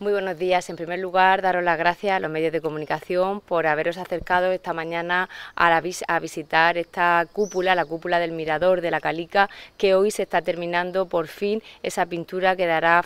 Muy buenos días. En primer lugar, daros las gracias a los medios de comunicación por haberos acercado esta mañana a, a, visitar esta cúpula, la cúpula del Mirador de la Calica, que hoy se está terminando por fin esa pintura que dará,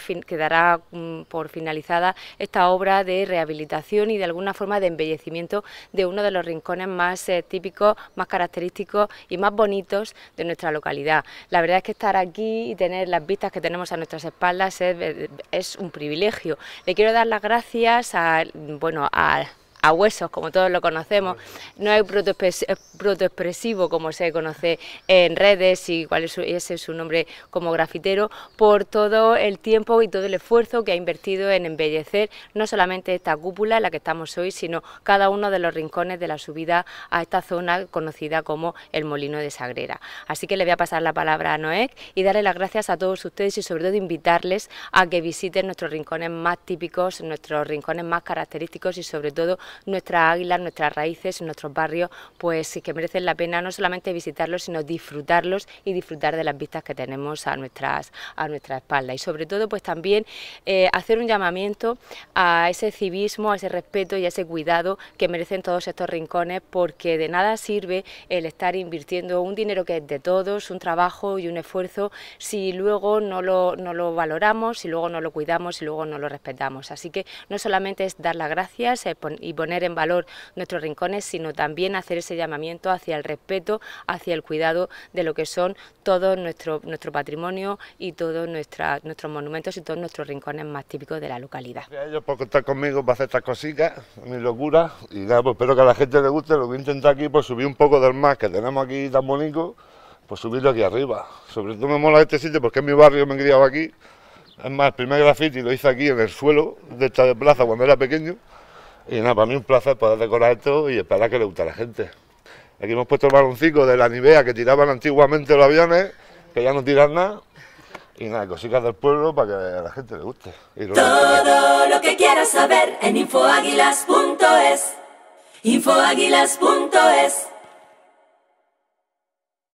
mm, por finalizada esta obra de rehabilitación y de alguna forma de embellecimiento de uno de los rincones más eh, típicos, más característicos y más bonitos de nuestra localidad. La verdad es que estar aquí y tener las vistas que tenemos a nuestras espaldas es un privilegio le quiero dar las gracias a, bueno, a a huesos, como todos lo conocemos, no hay protoexpresivo como se conoce en redes y cuál es ese es su nombre como grafitero, por todo el tiempo y todo el esfuerzo que ha invertido en embellecer no solamente esta cúpula en la que estamos hoy, sino cada uno de los rincones de la subida a esta zona conocida como el Molino de Sagrera. Así que le voy a pasar la palabra a Noé y darle las gracias a todos ustedes y sobre todo invitarles a que visiten nuestros rincones más típicos, nuestros rincones más característicos y sobre todo nuestras águilas, nuestras raíces, nuestros barrios, pues sí que merecen la pena no solamente visitarlos, sino disfrutarlos y disfrutar de las vistas que tenemos a, nuestras, a nuestra espalda. Y sobre todo, pues también eh, hacer un llamamiento a ese civismo, a ese respeto y a ese cuidado que merecen todos estos rincones, porque de nada sirve el estar invirtiendo un dinero que es de todos, un trabajo y un esfuerzo, si luego no lo, no lo valoramos, si luego no lo cuidamos, si luego no lo respetamos. Así que no solamente es dar las gracias poner en valor nuestros rincones, sino también hacer ese llamamiento hacia el respeto, hacia el cuidado de lo que son todo nuestro, nuestro patrimonio y todos nuestros monumentos y todos nuestros rincones más típicos de la localidad. Ellos por contar conmigo para hacer estas cositas, mi locura, y nada, pues espero que a la gente le guste, lo voy a intentar aquí, por pues, subir un poco del mar que tenemos aquí tan bonito, ...por pues subirlo aquí arriba. Sobre todo me mola este sitio porque es mi barrio, me he criado aquí. Es más, el primer graffiti lo hice aquí en el suelo de esta plaza cuando era pequeño. Y nada, para mí un placer poder decorar esto y esperar que le guste a la gente. Aquí hemos puesto el baloncito de la Nivea que tiraban antiguamente los aviones, que ya no tiran nada. Y nada, cositas del pueblo para que a la gente le guste. Todo lo que quieras saber en infoaguilas.es. Infoaguilas.es.